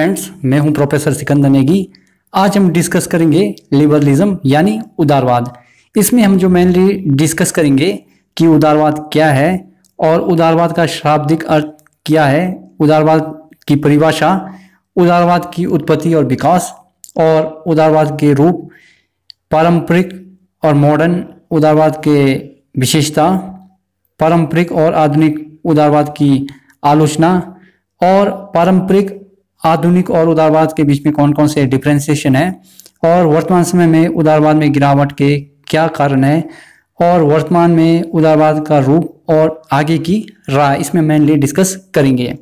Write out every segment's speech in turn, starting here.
friends मैं हूं professor Sikandar Negi आज हम डिस्कस करेंगे लिबरलिज्म यानी उदारवाद इसमें हम जो मेनली डिस्कस करेंगे कि उदारवाद क्या है और उदारवाद का शाब्दिक अर्थ क्या है उदारवाद की परिभाषा उदारवाद की उत्पत्ति और विकास और उदारवाद के रूप पारंपरिक और मॉडर्न उदारवाद के विशेषता पारंपरिक और आधुनिक उदारवाद की आलोचना और पारंपरिक आधुनिक और उदारवाद के बीच में कौन कौन से डिफ्रेंसिएशन है और वर्तमान समय में उदारवाद में गिरावट के क्या कारण है और वर्तमान में उदारवाद का रूप और आगे की राह इसमें मेनली डिस्कस करेंगे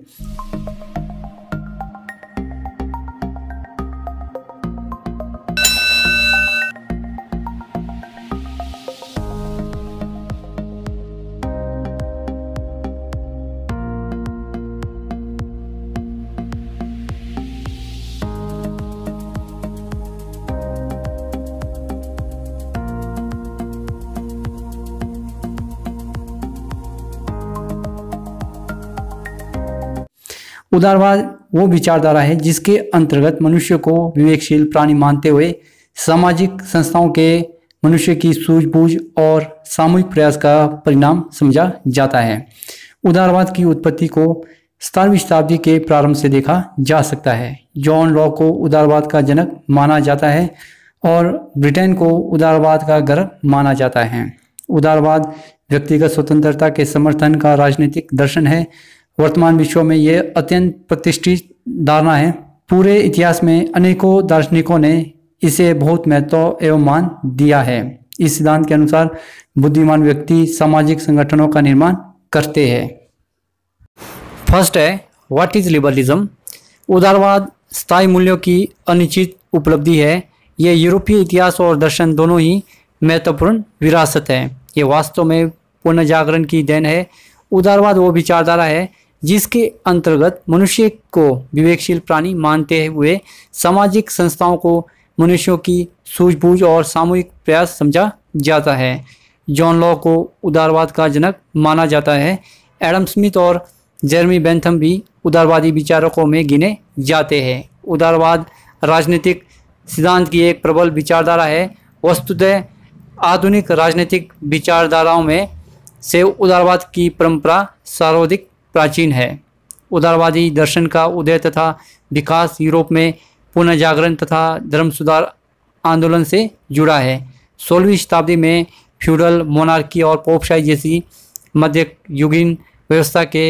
उदारवाद वो विचारधारा है जिसके अंतर्गत मनुष्य को विवेकशील प्राणी मानते हुए सामाजिक संस्थाओं के मनुष्य की सूझबूझ और सामूहिक प्रयास का परिणाम समझा जाता है उदारवाद की उत्पत्ति को सतारवीं शताब्दी के प्रारंभ से देखा जा सकता है जॉन लॉ को उदारवाद का जनक माना जाता है और ब्रिटेन को उदारवाद का गर्भ माना जाता है उदारवाद व्यक्तिगत स्वतंत्रता के समर्थन का राजनीतिक दर्शन है वर्तमान विश्व में ये अत्यंत प्रतिष्ठित धारणा है पूरे इतिहास में अनेकों दार्शनिकों ने इसे बहुत महत्व एवं मान दिया है इस सिद्धांत के अनुसार बुद्धिमान व्यक्ति सामाजिक संगठनों का निर्माण करते हैं फर्स्ट है व्हाट इज लिबरलिज्म उदारवाद स्थायी मूल्यों की अनिश्चित उपलब्धि है ये यूरोपीय इतिहास और दर्शन दोनों ही महत्वपूर्ण विरासत है ये वास्तव में पुनर्जागरण की देन है उदारवाद वो विचारधारा है जिसके अंतर्गत मनुष्य को विवेकशील प्राणी मानते हुए सामाजिक संस्थाओं को मनुष्यों की सूझबूझ और सामूहिक प्रयास समझा जाता है जॉन लॉ को उदारवाद का जनक माना जाता है एडम स्मिथ और जर्मी बेंथम भी उदारवादी विचारकों में गिने जाते हैं उदारवाद राजनीतिक सिद्धांत की एक प्रबल विचारधारा है वस्तुतः आधुनिक राजनीतिक विचारधाराओं में से उदारवाद की परंपरा सर्वाधिक प्राचीन है उदारवादी दर्शन का उदय तथा विकास यूरोप में पुनः जागरण तथा धर्म सुधार आंदोलन से जुड़ा है सोलहवीं शताब्दी में फ्यूडल मोनार्की और पोपशाही जैसी मध्य युगीन व्यवस्था के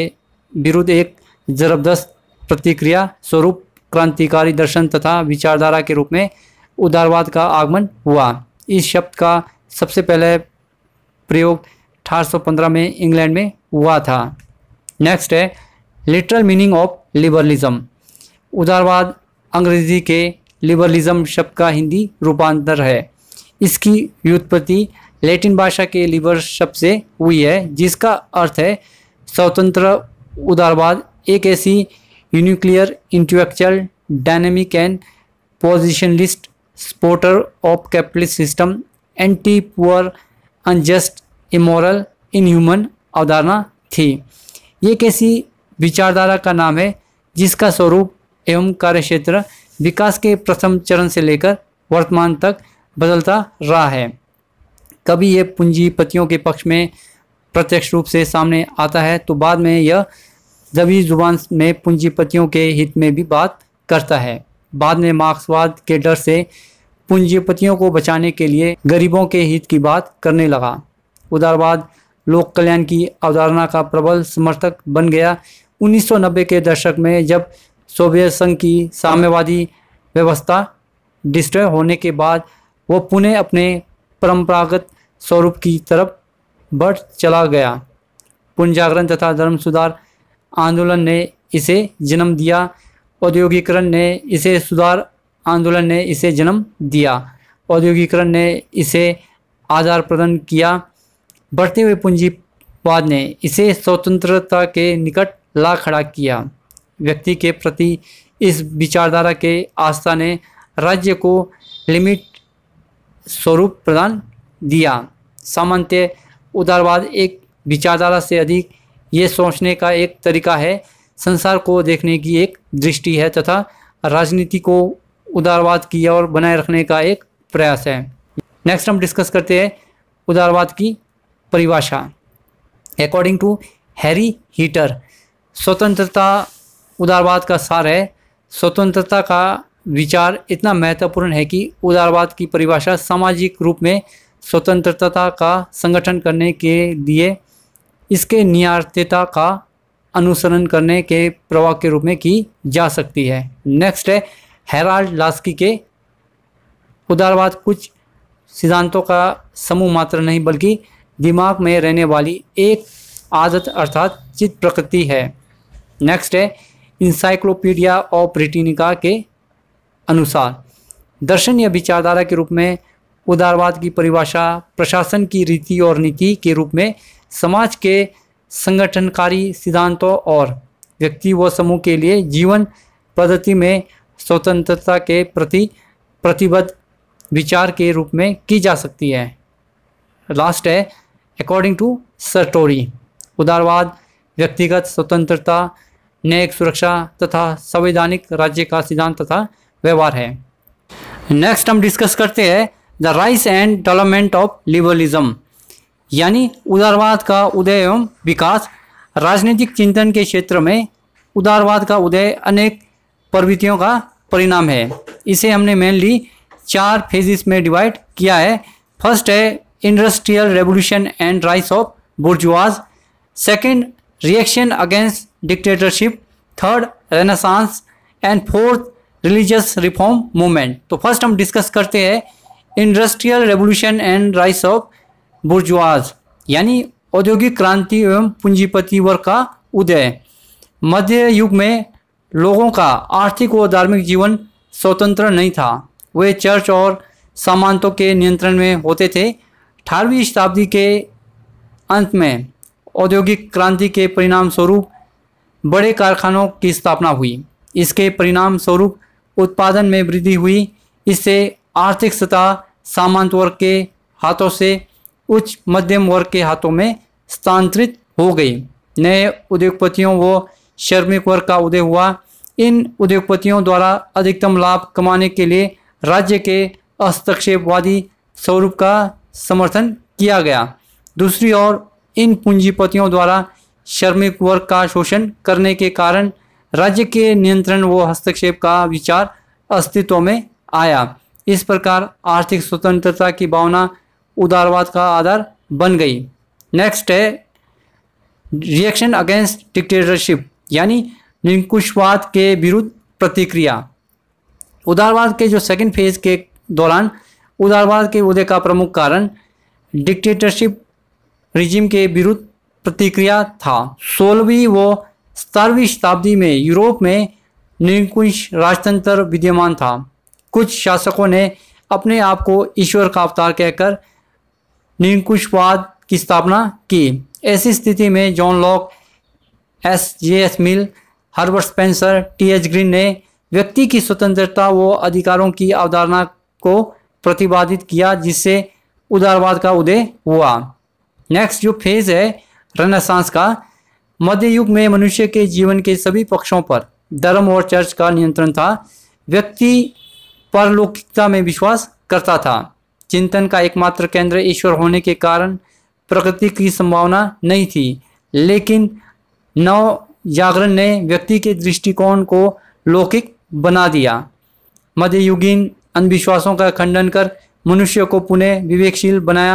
विरुद्ध एक जबरदस्त प्रतिक्रिया स्वरूप क्रांतिकारी दर्शन तथा विचारधारा के रूप में उदारवाद का आगमन हुआ इस शब्द का सबसे पहले प्रयोग 1815 में इंग्लैंड में हुआ था नेक्स्ट है लिटरल मीनिंग ऑफ लिबरलिज्म उदारवाद अंग्रेजी के लिबरलिज्म शब्द का हिंदी रूपांतर है इसकी व्युत्पत्ति लैटिन भाषा के लिबर शब्द से हुई है जिसका अर्थ है स्वतंत्र उदारवाद एक ऐसी unclear intellectual dynamic and positionalist supporter of capitalist system anti poor unjust immoral inhuman अवधारणा थी ये कैसी विचारधारा का नाम है जिसका स्वरूप एवं कार्य क्षेत्र विकास के प्रथम चरण से लेकर वर्तमान तक बदलता रहा है कभी यह पूंजीपतियों के पक्ष में प्रत्यक्ष रूप से सामने आता है तो बाद में यह जबी जुबान में पूंजीपतियों के हित में भी बात करता है बाद में मार्क्सवाद के डर से पूंजीपतियों को बचाने के लिए गरीबों के हित की बात करने लगा उदारवाद लोक कल्याण की अवधारणा का प्रबल समर्थक बन गया 1990 के दशक में जब सोवियत संघ की साम्यवादी व्यवस्था डिस्ट्रॉय होने के बाद वो पुणे अपने परंपरागत स्वरूप की तरफ बढ़ चला गया पुनर्जागरण तथा धर्म सुधार आंदोलन ने इसे जन्म दिया औद्योगिकरण ने इसे सुधार आंदोलन ने इसे जन्म दिया औद्योगिकरण ने इसे आधार प्रदान किया बढ़ते हुए पूंजीवाद ने इसे स्वतंत्रता के निकट ला खड़ा किया व्यक्ति के प्रति इस विचारधारा के आस्था ने राज्य को लिमिट स्वरूप प्रदान दिया सामान्य उदारवाद एक विचारधारा से अधिक ये सोचने का एक तरीका है संसार को देखने की एक दृष्टि है तथा राजनीति को उदारवाद की ओर बनाए रखने का एक प्रयास है नेक्स्ट हम डिस्कस करते हैं उदारवाद की परिभाषा अकॉर्डिंग टू हैरी हीटर स्वतंत्रता उदारवाद का सार है स्वतंत्रता का विचार इतना महत्वपूर्ण है कि उदारवाद की परिभाषा सामाजिक रूप में स्वतंत्रता का संगठन करने के लिए इसके नियार्तता का अनुसरण करने के प्रवाह के रूप में की जा सकती है नेक्स्ट है हेराल्ड लास्की के उदारवाद कुछ सिद्धांतों का समूह मात्र नहीं बल्कि दिमाग में रहने वाली एक आदत अर्थात चित्त प्रकृति है नेक्स्ट है इंसाइक्लोपीडिया ऑफ ब्रिटिनिका के अनुसार दर्शन या विचारधारा के रूप में उदारवाद की परिभाषा प्रशासन की रीति और नीति के रूप में समाज के संगठनकारी सिद्धांतों और व्यक्ति व समूह के लिए जीवन पद्धति में स्वतंत्रता के प्रति प्रतिबद्ध विचार के रूप में की जा सकती है लास्ट है अकॉर्डिंग टू सर्टोरी उदारवाद व्यक्तिगत स्वतंत्रता न्यायिक सुरक्षा तथा संवैधानिक राज्य का सिद्धांत तथा व्यवहार है नेक्स्ट हम डिस्कस करते हैं the rise and development of liberalism यानी उदारवाद का उदय एवं विकास राजनीतिक चिंतन के क्षेत्र में उदारवाद का उदय अनेक प्रवृत्तियों का परिणाम है इसे हमने मेनली चार फेजिस में डिवाइड किया है फर्स्ट है industrial revolution and rise of bourgeoisie second reaction against dictatorship third renaissance and fourth religious reform movement तो फर्स्ट हम डिस्कस करते हैं industrial revolution and rise of bourgeoisie यानी औद्योगिक क्रांति एवं पूंजीपति वर्ग का उदय मध्य युग में लोगों का आर्थिक व धार्मिक जीवन स्वतंत्र नहीं था वे चर्च और सामानतों के नियंत्रण में होते थे अठारहवीं शताब्दी के अंत में औद्योगिक क्रांति के परिणाम स्वरूप बड़े कारखानों की स्थापना हुई इसके परिणाम स्वरूप उत्पादन में वृद्धि हुई इससे आर्थिक सतह सामंत वर्ग के हाथों से उच्च मध्यम वर्ग के हाथों में स्थानांतरित हो गई नए उद्योगपतियों व श्रमिक वर्ग का उदय हुआ इन उद्योगपतियों द्वारा अधिकतम लाभ कमाने के लिए राज्य के हस्तक्षेपवादी स्वरूप का समर्थन किया गया दूसरी ओर इन पूंजीपतियों द्वारा श्रमिक वर्ग का शोषण करने के कारण राज्य के नियंत्रण व हस्तक्षेप का विचार अस्तित्व में आया इस प्रकार आर्थिक स्वतंत्रता की भावना उदारवाद का आधार बन गई नेक्स्ट है रिएक्शन अगेंस्ट डिक्टेटरशिप यानी निरंकुशवाद के विरुद्ध प्रतिक्रिया उदारवाद के जो सेकंड फेज के दौरान उदारवाद के उदय का प्रमुख कारण डिक्टेटरशिप रिजिम के विरुद्ध प्रतिक्रिया था सोलहवीं व सतारहवीं शताब्दी में यूरोप में निरंकुश राजतंत्र विद्यमान था कुछ शासकों ने अपने आप को ईश्वर का अवतार कहकर निरंकुशवाद की स्थापना की ऐसी स्थिति में John Locke S J S Mill Herbert Spencer T H Green ने व्यक्ति की स्वतंत्रता व अधिकारों की अवधारणा को प्रतिपादित किया जिससे उदारवाद का उदय हुआ नेक्स्ट जो फेज है रनसांस का मध्य युग में मनुष्य के जीवन के सभी पक्षों पर धर्म और चर्च का नियंत्रण था व्यक्ति परलौकिकता में विश्वास करता था चिंतन का एकमात्र केंद्र ईश्वर होने के कारण प्रकृति की संभावना नहीं थी लेकिन नव जागरण ने व्यक्ति के दृष्टिकोण को लौकिक बना दिया मध्ययुगीन अंधविश्वासों का खंडन कर मनुष्य को पुनः विवेकशील बनाया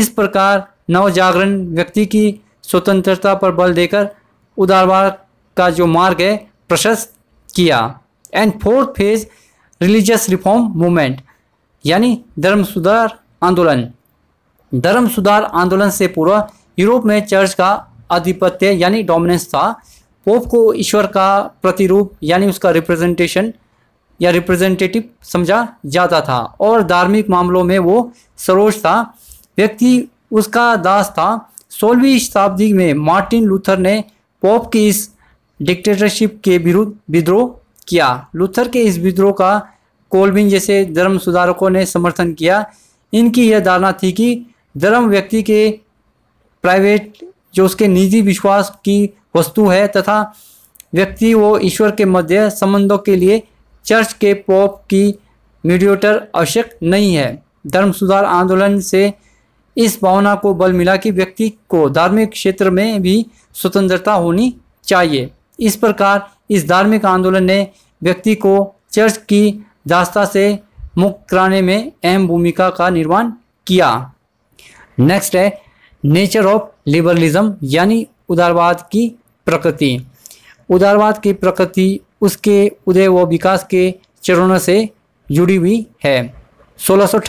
इस प्रकार नव जागरण व्यक्ति की स्वतंत्रता पर बल देकर उदारवाद का जो मार्ग है प्रशस्त किया and fourth phase religious reform movement यानी धर्म सुधार आंदोलन धर्म सुधार आंदोलन से पूर्व यूरोप में चर्च का आधिपत्य यानी डोमिनेंस था पोप को ईश्वर का प्रतिरूप यानी उसका रिप्रेजेंटेशन या रिप्रेजेंटेटिव समझा जाता था और धार्मिक मामलों में वो सरोज था व्यक्ति उसका दास था सोलहवीं शताब्दी में मार्टिन लूथर ने पोप की इस डिक्टेटरशिप के विरुद्ध विद्रोह किया लूथर के इस विद्रोह का कोलबिन जैसे धर्म सुधारकों ने समर्थन किया इनकी यह धारणा थी कि धर्म व्यक्ति के प्राइवेट जो उसके निजी विश्वास की वस्तु है तथा व्यक्ति वो ईश्वर के मध्य संबंधों के लिए चर्च के पोप की मीडियोटर आवश्यक नहीं है धर्म सुधार आंदोलन से इस भावना को बल मिला कि व्यक्ति को धार्मिक क्षेत्र में भी स्वतंत्रता होनी चाहिए इस प्रकार इस धार्मिक आंदोलन ने व्यक्ति को चर्च की दास्ता से मुक्त कराने में अहम भूमिका का निर्माण किया नेक्स्ट है नेचर ऑफ लिबरलिज्म यानी उदारवाद की प्रकृति उदारवाद की प्रकृति उसके उदय व विकास के चरणों से जुड़ी हुई है सोलह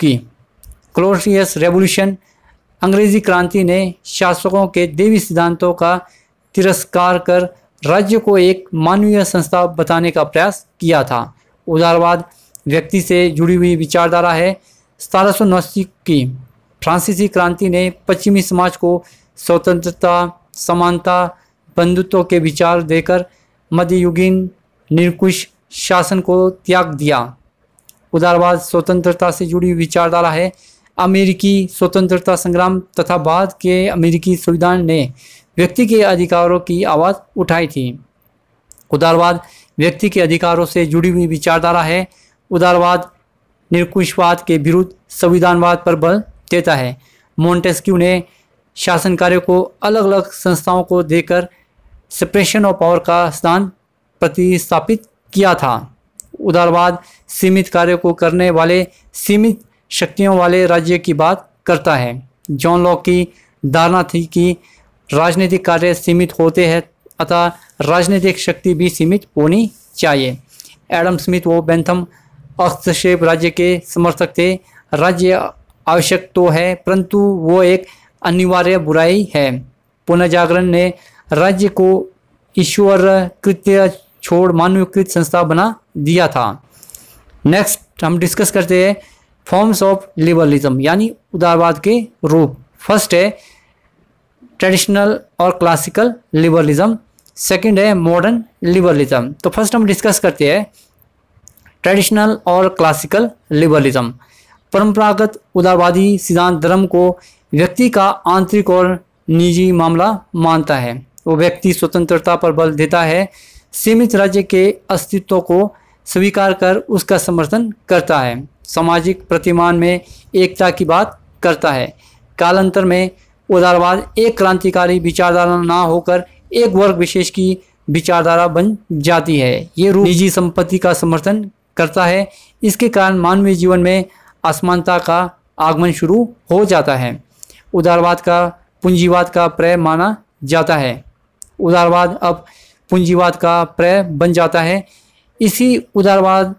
की क्लोशियस रेवोल्यूशन अंग्रेजी क्रांति ने शासकों के देवी सिद्धांतों का तिरस्कार कर राज्य को एक मानवीय संस्था बताने का प्रयास किया था उदारवाद व्यक्ति से जुड़ी हुई विचारधारा है सतारह की फ्रांसीसी क्रांति ने पश्चिमी समाज को स्वतंत्रता समानता बंधुत्व के विचार देकर मध्ययुगीन निरकुश शासन को त्याग दिया उदारवाद स्वतंत्रता से जुड़ी विचारधारा है अमेरिकी स्वतंत्रता संग्राम तथा बाद के अमेरिकी संविधान ने व्यक्ति के अधिकारों की आवाज़ उठाई थी उदारवाद व्यक्ति के अधिकारों से जुड़ी हुई विचारधारा है उदारवाद निरकुशवाद के विरुद्ध संविधानवाद पर बल देता है मोन्टेस्क्यू ने शासन कार्य को अलग अलग संस्थाओं को देकर सेपरेशन ऑफ पावर का स्थान प्रतिस्थापित किया था उदारवाद सीमित कार्य को करने वाले सीमित शक्तियों वाले राज्य की बात करता है जॉन लॉक की धारणा थी कि राजनीतिक कार्य सीमित होते हैं अतः राजनीतिक शक्ति भी सीमित होनी चाहिए एडम स्मिथ वो बेंथम हस्तक्षेप राज्य के समर्थक थे राज्य आवश्यक तो है परंतु वो एक अनिवार्य बुराई है पुनर्जागरण ने राज्य को ईश्वर कृत्य छोड़ मानवीकृत संस्था बना दिया था नेक्स्ट हम डिस्कस करते हैं फॉर्म्स ऑफ लिबरलिज्म यानी उदारवाद के रूप फर्स्ट है ट्रेडिशनल और क्लासिकल लिबरलिज्म सेकंड है मॉडर्न लिबरलिज्म तो फर्स्ट हम डिस्कस करते हैं ट्रेडिशनल और क्लासिकल लिबरलिज्म परंपरागत उदारवादी सिद्धांत धर्म को व्यक्ति का आंतरिक और निजी मामला मानता है वो व्यक्ति स्वतंत्रता पर बल देता है सीमित राज्य के अस्तित्व को स्वीकार कर उसका समर्थन करता है सामाजिक प्रतिमान में एकता की बात करता है कालांतर में उदारवाद एक क्रांतिकारी विचारधारा ना होकर एक वर्ग विशेष की विचारधारा बन जाती है ये रूप निजी संपत्ति का समर्थन करता है इसके कारण मानवीय जीवन में असमानता का आगमन शुरू हो जाता है उदारवाद का पूंजीवाद का प्रय माना जाता है उदारवाद अब पूंजीवाद का प्रय बन जाता है इसी उदारवाद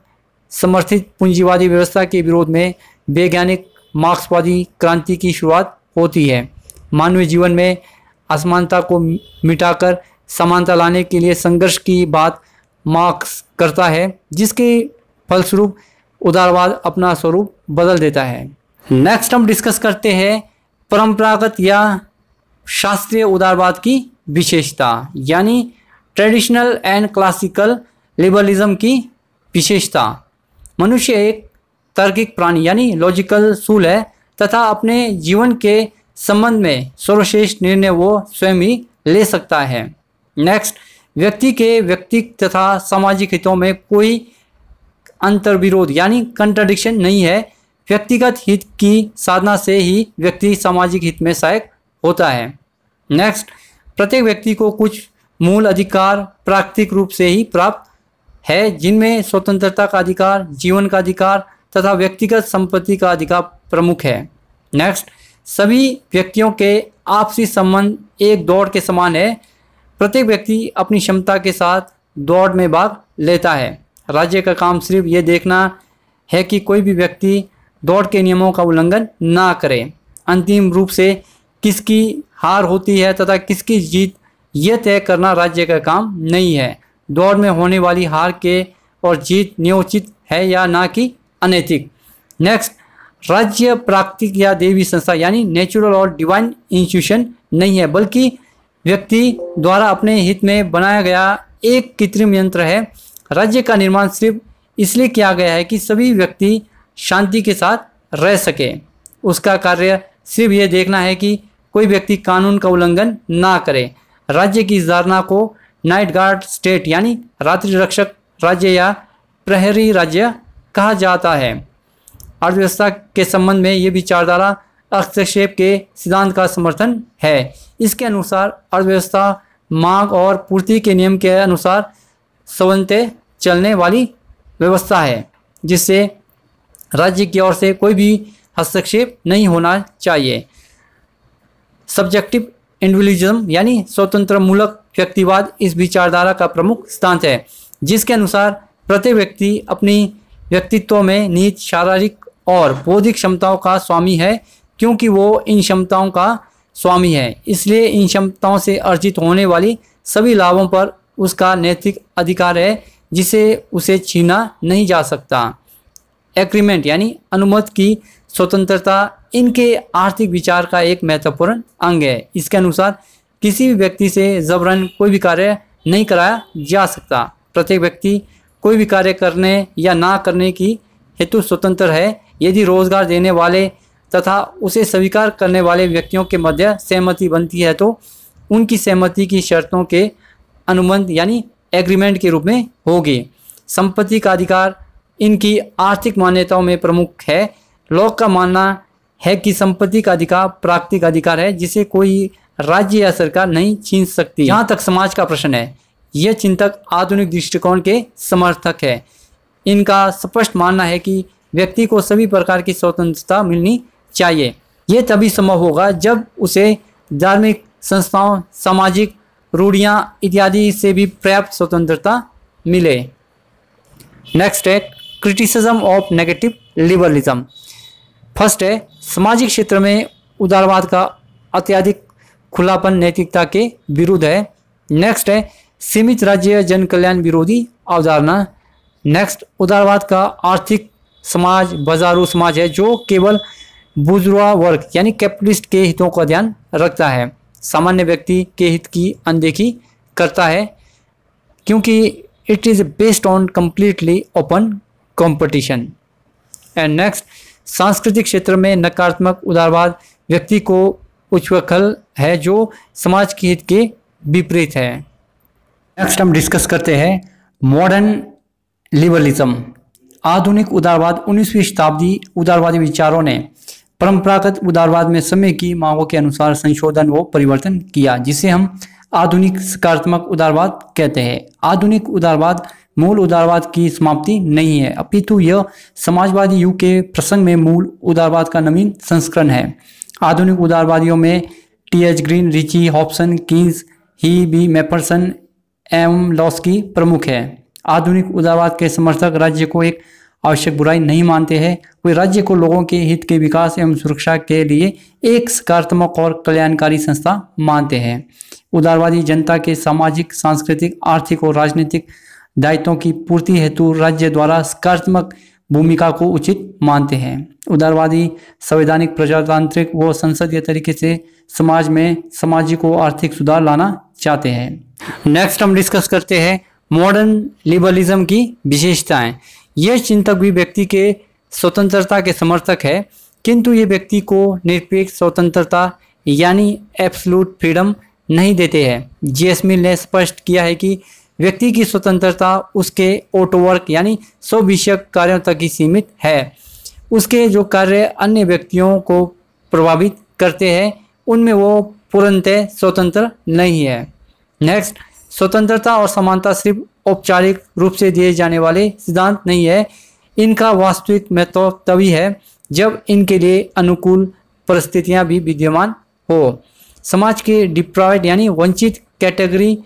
समर्थित पूंजीवादी व्यवस्था के विरोध में वैज्ञानिक मार्क्सवादी क्रांति की शुरुआत होती है मानवीय जीवन में असमानता को मिटाकर समानता लाने के लिए संघर्ष की बात मार्क्स करता है जिसके फलस्वरूप उदारवाद अपना स्वरूप बदल देता है नेक्स्ट हम डिस्कस करते हैं परंपरागत या शास्त्रीय उदारवाद की विशेषता यानी ट्रेडिशनल एंड क्लासिकल लिबरलिज्म की विशेषता मनुष्य एक तार्किक प्राणी यानी लॉजिकल सूल है तथा अपने जीवन के संबंध में सर्वश्रेष्ठ निर्णय वो स्वयं ही ले सकता है नेक्स्ट व्यक्ति के व्यक्ति तथा सामाजिक हितों में कोई अंतर्विरोध यानी कंट्राडिक्शन नहीं है व्यक्तिगत हित की साधना से ही व्यक्ति सामाजिक हित में सहायक होता है नेक्स्ट प्रत्येक व्यक्ति को कुछ मूल अधिकार प्राकृतिक रूप से ही प्राप्त है जिनमें स्वतंत्रता का अधिकार जीवन का अधिकार तथा व्यक्तिगत संपत्ति का अधिकार प्रमुख है नेक्स्ट सभी व्यक्तियों के आपसी संबंध एक दौड़ के समान है प्रत्येक व्यक्ति अपनी क्षमता के साथ दौड़ में भाग लेता है राज्य का काम सिर्फ ये देखना है कि कोई भी व्यक्ति दौड़ के नियमों का उल्लंघन ना करे अंतिम रूप से किसकी हार होती है तथा किसकी जीत यह तय करना राज्य का काम नहीं है दौड़ में होने वाली हार के और जीत न्योचित है या ना कि अनैतिक नेक्स्ट राज्य प्राकृतिक या देवी संस्था यानी नेचुरल और डिवाइन इंस्टीट्यूशन नहीं है बल्कि व्यक्ति द्वारा अपने हित में बनाया गया एक कृत्रिम यंत्र है राज्य का निर्माण सिर्फ इसलिए किया गया है कि सभी व्यक्ति शांति के साथ रह सके उसका कार्य सिर्फ ये देखना है कि कोई व्यक्ति कानून का उल्लंघन ना करे राज्य की इस धारणा को नाइट गार्ड स्टेट यानी रात्रि रक्षक राज्य या प्रहरी राज्य कहा जाता है अर्थव्यवस्था के संबंध में ये विचारधारा हस्तक्षेप के सिद्धांत का समर्थन है इसके अनुसार अर्थव्यवस्था मांग और पूर्ति के नियम के अनुसार स्वतंत्र चलने वाली व्यवस्था है जिससे राज्य की ओर से कोई भी हस्तक्षेप नहीं होना चाहिए सब्जेक्टिव इंडिविजुअलिज्म यानी स्वतंत्र मूलक व्यक्तिवाद इस विचारधारा का प्रमुख सिद्धांत है जिसके अनुसार प्रत्येक व्यक्ति अपनी व्यक्तित्व में निहित शारीरिक और बौद्धिक क्षमताओं का स्वामी है क्योंकि वो इन क्षमताओं का स्वामी है इसलिए इन क्षमताओं से अर्जित होने वाली सभी लाभों पर उसका नैतिक अधिकार है जिसे उसे छीना नहीं जा सकता एग्रीमेंट यानी अनुमत की स्वतंत्रता इनके आर्थिक विचार का एक महत्वपूर्ण अंग है इसके अनुसार किसी भी व्यक्ति से जबरन कोई भी कार्य नहीं कराया जा सकता प्रत्येक व्यक्ति कोई भी कार्य करने या ना करने की हेतु स्वतंत्र है यदि रोजगार देने वाले तथा उसे स्वीकार करने वाले व्यक्तियों के मध्य सहमति बनती है तो उनकी सहमति की शर्तों के अनुबंध यानी एग्रीमेंट के रूप में होगी संपत्ति का अधिकार इनकी आर्थिक मान्यताओं में प्रमुख है लोग का मानना है कि संपत्ति का अधिकार प्राकृतिक अधिकार है जिसे कोई राज्य या सरकार नहीं छीन सकती यहाँ तक समाज का प्रश्न है यह चिंतक आधुनिक दृष्टिकोण के समर्थक है इनका स्पष्ट मानना है कि व्यक्ति को सभी प्रकार की स्वतंत्रता मिलनी चाहिए यह तभी संभव होगा जब उसे धार्मिक संस्थाओं सामाजिक रूढ़ियाँ इत्यादि से भी पर्याप्त स्वतंत्रता मिले नेक्स्ट है criticism of negative liberalism first है सामाजिक क्षेत्र में उदारवाद का अत्यधिक खुलापन नैतिकता के विरुद्ध है नेक्स्ट है सीमित राज्य जन कल्याण विरोधी अवधारणा नेक्स्ट उदारवाद का आर्थिक समाज बाजारू समाज है जो केवल बुजुर्ग वर्ग यानी कैपिटलिस्ट के हितों का ध्यान रखता है सामान्य व्यक्ति के हित की अनदेखी करता है क्योंकि it is based on completely open competition and next सांस्कृतिक क्षेत्र में नकारात्मक उदारवाद व्यक्ति को उच्चल है जो समाज के हित के विपरीत है नेक्स्ट हम डिस्कस करते हैं मॉडर्न लिबरलिज्म आधुनिक उदारवाद 19वीं शताब्दी उदारवादी विचारों ने परंपरागत उदारवाद में समय की मांगों के अनुसार संशोधन व परिवर्तन किया जिसे हम आधुनिक सकारात्मक उदारवाद कहते हैं आधुनिक उदारवाद मूल उदारवाद की समाप्ति नहीं है अपितु यह समाजवादी युग के प्रसंग में मूल उदारवाद का नवीन संस्करण है आधुनिक उदारवादियों में T H Green Ritchie Hobson Keynes ही बी मैपरसन एम लॉस की प्रमुख है आधुनिक उदारवाद के समर्थक राज्य को एक आवश्यक बुराई नहीं मानते हैं वे राज्य को लोगों के हित के विकास एवं सुरक्षा के लिए एक सकारात्मक और कल्याणकारी संस्था मानते हैं उदारवादी जनता के सामाजिक सांस्कृतिक आर्थिक और राजनीतिक दायित्वों की पूर्ति हेतु राज्य द्वारा सकारात्मक भूमिका को उचित मानते हैं उदारवादी संवैधानिक प्रजातांत्रिक व संसदीय तरीके से समाज में सामाजिक और आर्थिक सुधार लाना चाहते हैं नेक्स्ट हम डिस्कस करते हैं मॉडर्न लिबरलिज्म की विशेषताएं यह चिंतक भी व्यक्ति के स्वतंत्रता के समर्थक है किंतु ये व्यक्ति को निरपेक्ष स्वतंत्रता यानी एब्सलूट फ्रीडम नहीं देते हैं जेसमिन ने स्पष्ट किया है कि व्यक्ति की स्वतंत्रता उसके ऑटोवर्क यानी स्वविषयक कार्यों तक ही सीमित है उसके जो कार्य अन्य व्यक्तियों को प्रभावित करते हैं उनमें वो पूर्णतः स्वतंत्र नहीं है नेक्स्ट स्वतंत्रता और समानता सिर्फ औपचारिक रूप से दिए जाने वाले सिद्धांत नहीं है इनका वास्तविक महत्व तभी है जब इनके लिए अनुकूल परिस्थितियां भी विद्यमान हो समाज के डिप्राइड यानी वंचित कैटेगरी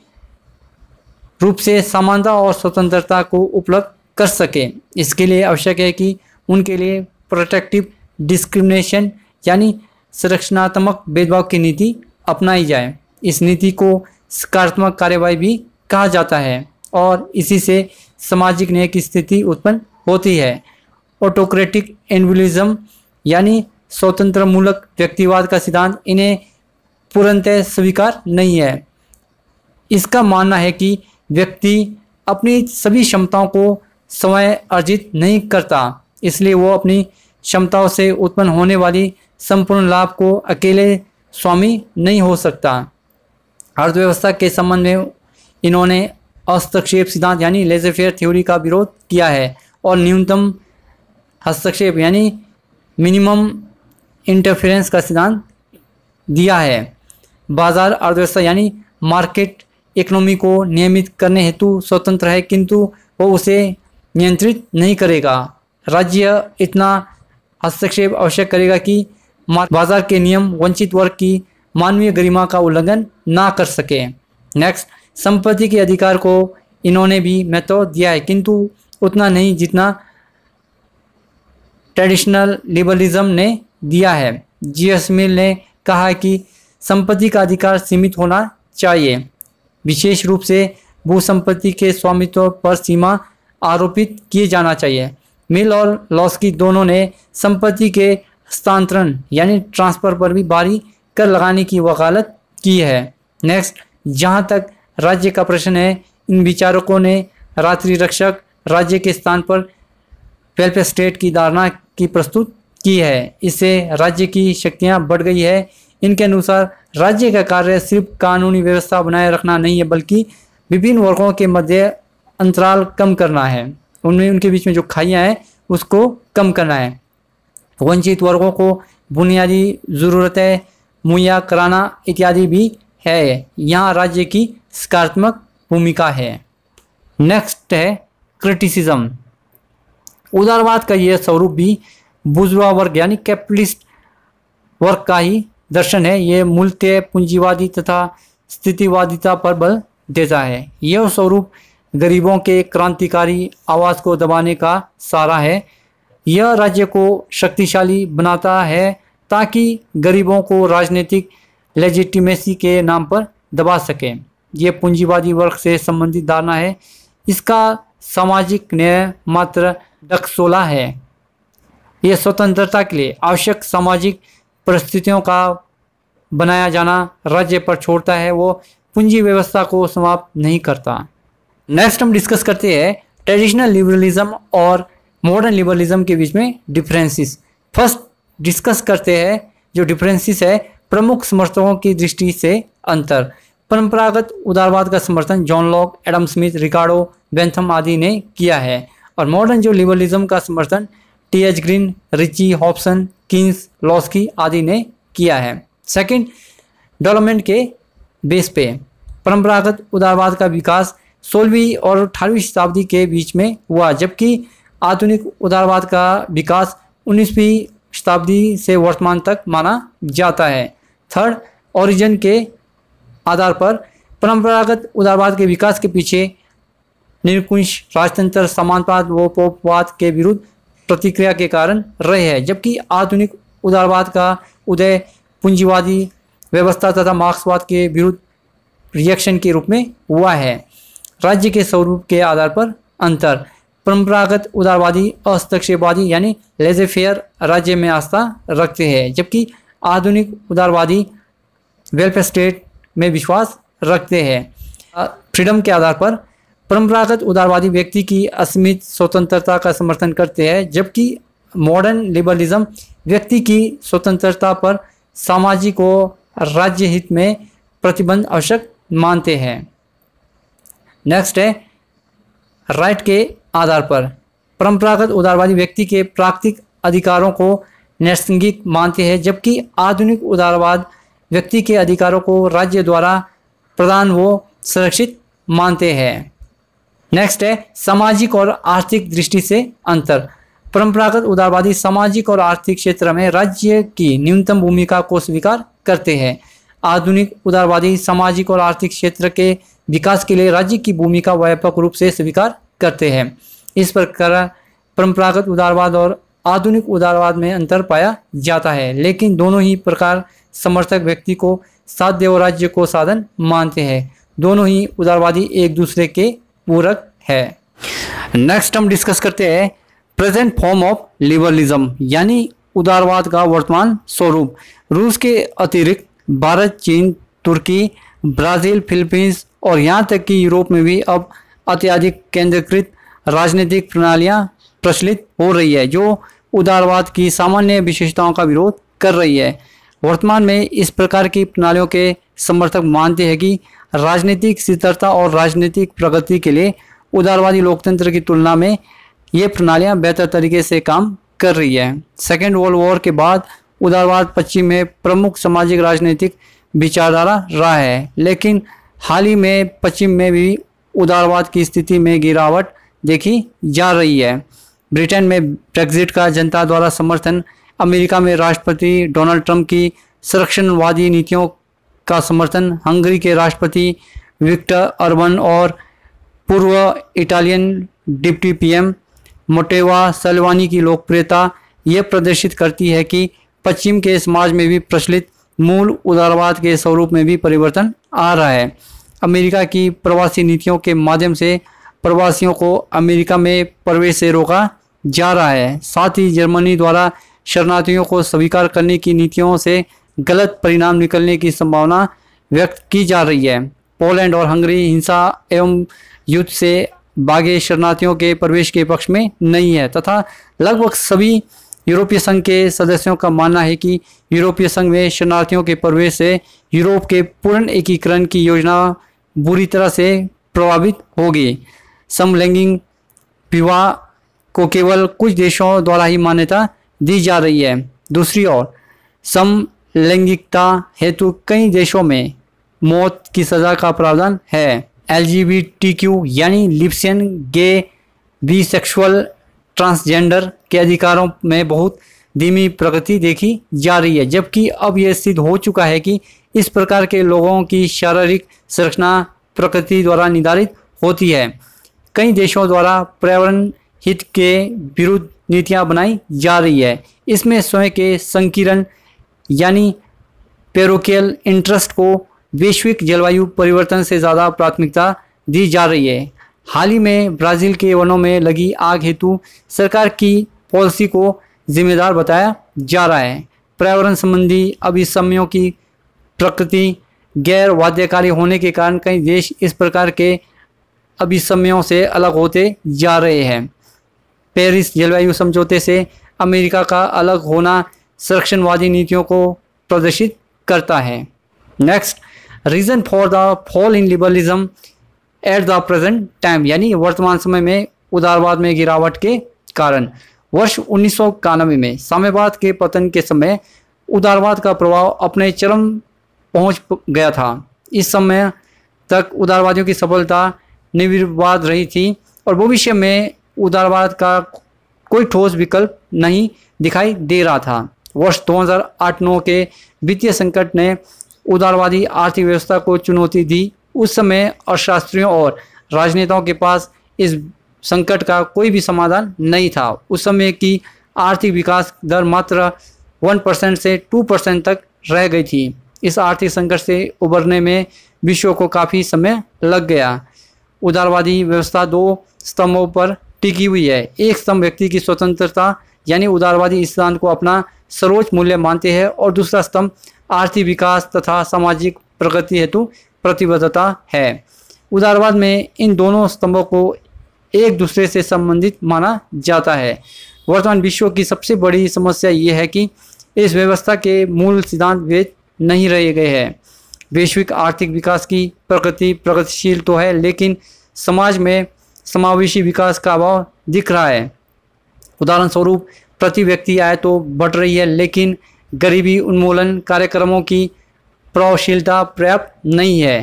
रूप से समानता और स्वतंत्रता को उपलब्ध कर सके इसके लिए आवश्यक है कि उनके लिए प्रोटेक्टिव डिस्क्रिमिनेशन यानी संरक्षणात्मक भेदभाव की नीति अपनाई जाए इस नीति को सकारात्मक कार्यवाही भी कहा जाता है और इसी से सामाजिक न्याय की स्थिति उत्पन्न होती है ऑटोक्रेटिक एनविलिज्म यानी स्वतंत्र मूलक व्यक्तिवाद का सिद्धांत इन्हें पूर्णतः स्वीकार नहीं है इसका मानना है कि व्यक्ति अपनी सभी क्षमताओं को समय अर्जित नहीं करता इसलिए वो अपनी क्षमताओं से उत्पन्न होने वाली संपूर्ण लाभ को अकेले स्वामी नहीं हो सकता अर्थव्यवस्था के संबंध में इन्होंने हस्तक्षेप सिद्धांत यानी लेजरफेयर थ्योरी का विरोध किया है और न्यूनतम हस्तक्षेप यानी मिनिमम इंटरफेरेंस का सिद्धांत दिया है बाजार अर्थव्यवस्था यानी मार्केट इकोनॉमी को नियमित करने हेतु स्वतंत्र है किंतु वो उसे नियंत्रित नहीं करेगा राज्य इतना हस्तक्षेप आवश्यक करेगा कि बाजार के नियम वंचित वर्ग की मानवीय गरिमा का उल्लंघन ना कर सके नेक्स्ट संपत्ति के अधिकार को इन्होंने भी महत्व दिया है किंतु उतना नहीं जितना ट्रेडिशनल लिबरलिज्म ने दिया है जीएस मिल ने कहा कि संपत्ति का अधिकार सीमित होना चाहिए विशेष रूप से भू संपत्ति के स्वामित्व पर सीमा आरोपित किए जाना चाहिए मिल और की दोनों ने संपत्ति के हस्तांतरण यानी ट्रांसफर पर भी भारी कर लगाने की वकालत की है नेक्स्ट जहां तक राज्य का प्रश्न है इन विचारकों ने रात्रि रक्षक राज्य के स्थान पर वेलफेयर स्टेट की धारणा की प्रस्तुत की है इससे राज्य की शक्तियां बढ़ गई है इनके अनुसार राज्य का कार्य सिर्फ कानूनी व्यवस्था बनाए रखना नहीं है बल्कि विभिन्न वर्गों के मध्य अंतराल कम करना है उनमें उनके बीच में जो खाइयाँ हैं उसको कम करना है वंचित वर्गों को बुनियादी ज़रूरतें मुहैया कराना इत्यादि भी है यहाँ राज्य की सकारात्मक भूमिका है नेक्स्ट है क्रिटिसिज्म उदारवाद का यह स्वरूप भी बुजुर्वा वर्ग यानी कैपिटलिस्ट वर्ग का ही दर्शन है यह मूलत पूंजीवादी तथा स्थितिवादिता पर बल देता है यह स्वरूप गरीबों के क्रांतिकारी आवाज़ को दबाने का सहारा है यह राज्य को शक्तिशाली बनाता है ताकि गरीबों को राजनीतिक लेजिटिमेसी के नाम पर दबा सकें ये पूंजीवादी वर्ग से संबंधित धारणा है इसका सामाजिक न्याय मात्र डकसोला है यह स्वतंत्रता के लिए आवश्यक सामाजिक परिस्थितियों का बनाया जाना राज्य पर छोड़ता है वो पूंजी व्यवस्था को समाप्त नहीं करता नेक्स्ट हम डिस्कस करते हैं ट्रेडिशनल लिबरलिज्म और मॉडर्न लिबरलिज्म के बीच में डिफरेंसेस फर्स्ट डिस्कस करते हैं जो डिफरेंसेस है प्रमुख समर्थकों की दृष्टि से अंतर परंपरागत उदारवाद का समर्थन John Locke Adam Smith Ricardo Bentham आदि ने किया है और मॉडर्न जो लिबरलिज्म का समर्थन T H Green Ritchie Hobson Keynes Laski आदि ने किया है सेकंड डेवलपमेंट के बेस पे परंपरागत उदारवाद का विकास सोलहवीं और अठारहवीं शताब्दी के बीच में हुआ जबकि आधुनिक उदारवाद का विकास उन्नीसवीं शताब्दी से वर्तमान तक माना जाता है थर्ड ओरिजिन के आधार पर परंपरागत उदारवाद के विकास के पीछे निरकुंश राजतंत्र समानवाद व पोपवाद के विरुद्ध प्रतिक्रिया के कारण रहे हैं जबकि आधुनिक उदारवाद का उदय पूंजीवादी व्यवस्था तथा मार्क्सवाद के विरुद्ध रिएक्शन के रूप में हुआ है राज्य के स्वरूप के आधार पर अंतर परंपरागत उदारवादी हस्तक्षेपवादी यानी लेजेफेयर राज्य में आस्था रखते हैं जबकि आधुनिक उदारवादी वेलफेयर स्टेट में विश्वास रखते हैं फ्रीडम के आधार पर परंपरागत उदारवादी व्यक्ति की असीमित स्वतंत्रता का समर्थन करते हैं जबकि मॉडर्न लिबरलिज्म व्यक्ति की स्वतंत्रता पर सामाजिक और राज्य हित में प्रतिबंध आवश्यक मानते हैं नेक्स्ट है राइट के आधार पर परंपरागत उदारवादी व्यक्ति के प्राकृतिक अधिकारों को नैसंगिक मानते हैं जबकि आधुनिक उदारवाद व्यक्ति के अधिकारों को राज्य द्वारा प्रदान वो संरक्षित मानते हैं नेक्स्ट है सामाजिक और आर्थिक दृष्टि से अंतर परंपरागत उदारवादी सामाजिक और आर्थिक क्षेत्र में राज्य की न्यूनतम भूमिका को स्वीकार करते हैं आधुनिक उदारवादी सामाजिक और आर्थिक क्षेत्र के विकास के लिए राज्य की भूमिका व्यापक रूप से स्वीकार करते हैं इस प्रकार परंपरागत उदारवाद और आधुनिक उदारवाद में अंतर पाया जाता है लेकिन दोनों ही प्रकार समर्थक व्यक्ति को साध्य और राज्य को साधन मानते हैं दोनों ही उदारवादी एक दूसरे के पूरक है नेक्स्ट हम डिस्कस करते हैं प्रेजेंट फॉर्म ऑफ लिबरलिज्म यानी उदारवाद का वर्तमान स्वरूप रूस के अतिरिक्त भारत चीन तुर्की ब्राज़ील फिलीपींस और यहाँ तक कि यूरोप में भी अब अत्यधिक केंद्रीकृत राजनीतिक प्रणालियाँ प्रचलित हो रही है जो उदारवाद की सामान्य विशेषताओं का विरोध कर रही है वर्तमान में इस प्रकार की प्रणालियों के समर्थक मानते हैं कि राजनीतिक स्थिरता और राजनीतिक प्रगति के लिए उदारवादी लोकतंत्र की तुलना में ये प्रणालियाँ बेहतर तरीके से काम कर रही है सेकेंड वर्ल्ड वॉर के बाद उदारवाद पश्चिम में प्रमुख सामाजिक राजनीतिक विचारधारा रहा है लेकिन हाल ही में पश्चिम में भी उदारवाद की स्थिति में गिरावट देखी जा रही है ब्रिटेन में ब्रेग्जिट का जनता द्वारा समर्थन अमेरिका में राष्ट्रपति डोनाल्ड ट्रंप की संरक्षणवादी नीतियों का समर्थन हंगरी के राष्ट्रपति विक्टर अर्बन और पूर्व Italian deputy PM Matteo Salvini की लोकप्रियता ये प्रदर्शित करती है कि पश्चिम के समाज में भी प्रचलित मूल उदारवाद के स्वरूप में भी परिवर्तन आ रहा है अमेरिका की प्रवासी नीतियों के माध्यम से प्रवासियों को अमेरिका में प्रवेश से रोका जा रहा है साथ ही जर्मनी द्वारा शरणार्थियों को स्वीकार करने की नीतियों से गलत परिणाम निकलने की संभावना व्यक्त की जा रही है पोलैंड और हंगरी हिंसा एवं युद्ध से बागे शरणार्थियों के प्रवेश के पक्ष में नहीं है तथा लगभग सभी यूरोपीय संघ के सदस्यों का मानना है कि यूरोपीय संघ में शरणार्थियों के प्रवेश से यूरोप के पूर्ण एकीकरण की योजना बुरी तरह से प्रभावित होगी समलैंगिक विवाह को केवल कुछ देशों द्वारा ही मान्यता दी जा रही है दूसरी ओर समलैंगिकता हेतु कई देशों में मौत की सज़ा का प्रावधान है एल यानी lesbian gay bisexual transgender के अधिकारों में बहुत धीमी प्रगति देखी जा रही है जबकि अब यह सिद्ध हो चुका है कि इस प्रकार के लोगों की शारीरिक संरचना प्रकृति द्वारा निर्धारित होती है कई देशों द्वारा पर्यावरण हित के विरुद्ध नीतियां बनाई जा रही है इसमें स्वयं के संकीर्ण यानी पेरोकेल इंटरेस्ट को वैश्विक जलवायु परिवर्तन से ज़्यादा प्राथमिकता दी जा रही है हाल ही में ब्राज़ील के वनों में लगी आग हेतु सरकार की पॉलिसी को जिम्मेदार बताया जा रहा है पर्यावरण संबंधी अभिसमयों की प्रकृति गैर वाद्यकारी होने के कारण कई देश इस प्रकार के अभिसमयों से अलग होते जा रहे हैं पेरिस जलवायु समझौते से अमेरिका का अलग होना संरक्षणवादी नीतियों को प्रदर्शित करता है next reason for the fall in liberalism at the present time यानी वर्तमान समय में उदारवाद में गिरावट के कारण वर्ष उन्नीस में साम्यवाद के पतन के समय उदारवाद का प्रभाव अपने चरम पहुंच गया था इस समय तक उदारवादियों की सफलता निर्विवाद रही थी और भविष्य में उदारवाद का कोई ठोस विकल्प नहीं दिखाई दे रहा था वर्ष 2008-9 के वित्तीय संकट ने उदारवादी आर्थिक व्यवस्था को चुनौती दी उस समय अर्थशास्त्रियों और राजनेताओं के पास इस संकट का कोई भी समाधान नहीं था उस समय की आर्थिक विकास दर मात्र वन परसेंट से टू परसेंट तक रह गई थी इस आर्थिक संकट से उबरने में विश्व को काफ़ी समय लग गया उदारवादी व्यवस्था दो स्तंभों पर टिकी हुई है एक सम व्यक्ति की स्वतंत्रता यानी उदारवादी इंसान को अपना सर्वोच्च मूल्य मानते हैं और दूसरा स्तंभ आर्थिक विकास तथा सामाजिक प्रगति हेतु प्रतिबद्धता है उदारवाद में इन दोनों स्तंभों को एक दूसरे से संबंधित माना जाता है वर्तमान विश्व की सबसे बड़ी समस्या ये है कि इस व्यवस्था के मूल सिद्धांत वेद नहीं रह गए हैं वैश्विक आर्थिक विकास की प्रगति प्रगतिशील तो है लेकिन समाज में समावेशी विकास का अभाव दिख रहा है उदाहरण स्वरूप प्रति व्यक्ति आय तो बढ़ रही है लेकिन गरीबी उन्मूलन कार्यक्रमों की प्रभावशीलता पर्याप्त नहीं है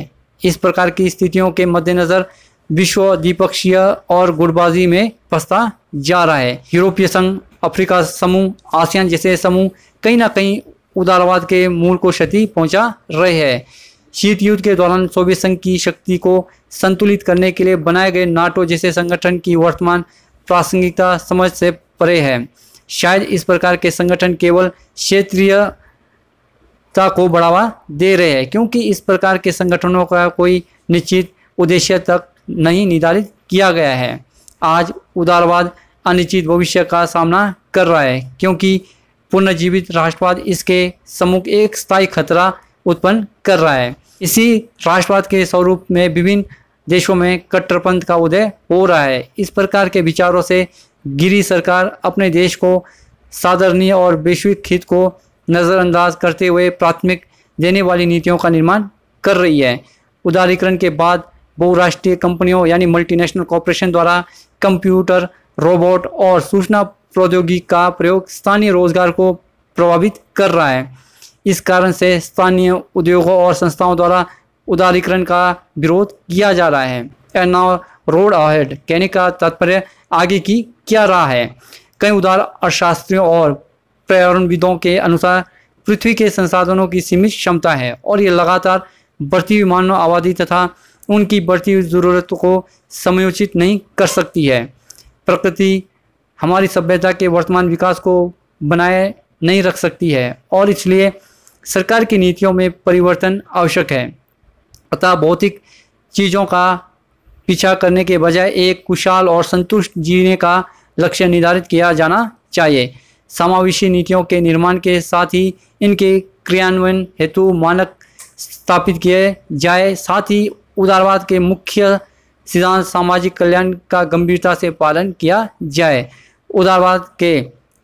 इस प्रकार की स्थितियों के मद्देनज़र विश्व द्विपक्षीय और गुटबाजी में फंसता जा रहा है यूरोपीय संघ अफ्रीका समूह आसियान जैसे समूह कहीं ना कहीं उदारवाद के मूल को क्षति पहुंचा रहे हैं शीत युद्ध के दौरान सोवियत संघ की शक्ति को संतुलित करने के लिए बनाए गए नाटो जैसे संगठन की वर्तमान प्रासंगिकता समझ से परे है शायद इस प्रकार के संगठन केवल क्षेत्रीयता को बढ़ावा दे रहे हैं क्योंकि इस प्रकार के संगठनों का कोई निश्चित उद्देश्य तक नहीं निर्धारित किया गया है आज उदारवाद अनिश्चित भविष्य का सामना कर रहा है क्योंकि पुनर्जीवित राष्ट्रवाद इसके सम्मुख एक स्थायी खतरा उत्पन्न कर रहा है इसी राष्ट्रवाद के स्वरूप में विभिन्न देशों में कट्टरपंथ का उदय हो रहा है इस प्रकार के विचारों से गिरी सरकार अपने देश को सादरणीय और वैश्विक हित को नज़रअंदाज करते हुए प्राथमिक देने वाली नीतियों का निर्माण कर रही है उदारीकरण के बाद बहुराष्ट्रीय कंपनियों यानी मल्टीनेशनल कॉरपोरेशन द्वारा कंप्यूटर रोबोट और सूचना प्रौद्योगिकी का प्रयोग स्थानीय रोजगार को प्रभावित कर रहा है इस कारण से स्थानीय उद्योगों और संस्थाओं द्वारा उदारीकरण का विरोध किया जा रहा है एंड नाउ रोड अहेड कहने का तात्पर्य आगे की क्या राह है कई उदार अर्थशास्त्रियों और पर्यावरणविदों के अनुसार पृथ्वी के संसाधनों की सीमित क्षमता है और ये लगातार बढ़ती हुई मानव आबादी तथा उनकी बढ़ती हुई ज़रूरतों को समयोचित नहीं कर सकती है प्रकृति हमारी सभ्यता के वर्तमान विकास को बनाए नहीं रख सकती है और इसलिए सरकार की नीतियों में परिवर्तन आवश्यक है अतः भौतिक चीज़ों का पीछा करने के बजाय एक कुशल और संतुष्ट जीने का लक्ष्य निर्धारित किया जाना चाहिए समावेशी नीतियों के निर्माण के साथ ही इनके क्रियान्वयन हेतु मानक स्थापित किए जाए साथ ही उदारवाद के मुख्य सिद्धांत सामाजिक कल्याण का गंभीरता से पालन किया जाए उदारवाद के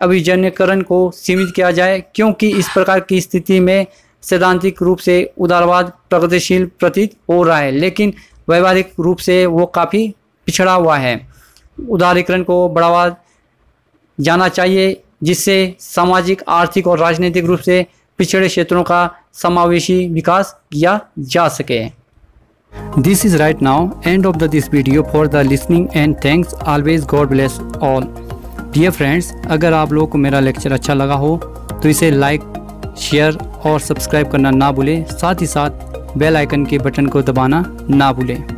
अभिजन्यकरण को सीमित किया जाए क्योंकि इस प्रकार की स्थिति में सैद्धांतिक रूप से उदारवाद प्रगतिशील प्रतीत हो रहा है लेकिन व्यवहारिक रूप से वो काफ़ी पिछड़ा हुआ है उदारीकरण को बढ़ावा जाना चाहिए जिससे सामाजिक आर्थिक और राजनीतिक रूप से पिछड़े क्षेत्रों का समावेशी विकास किया जा सके this is right now end of the this video for the listening and thanks always God bless all dear friends अगर आप लोगों को मेरा लेक्चर अच्छा लगा हो तो इसे लाइक शेयर और सब्सक्राइब करना ना भूलें साथ ही साथ बेल आइकन के बटन को दबाना ना भूलें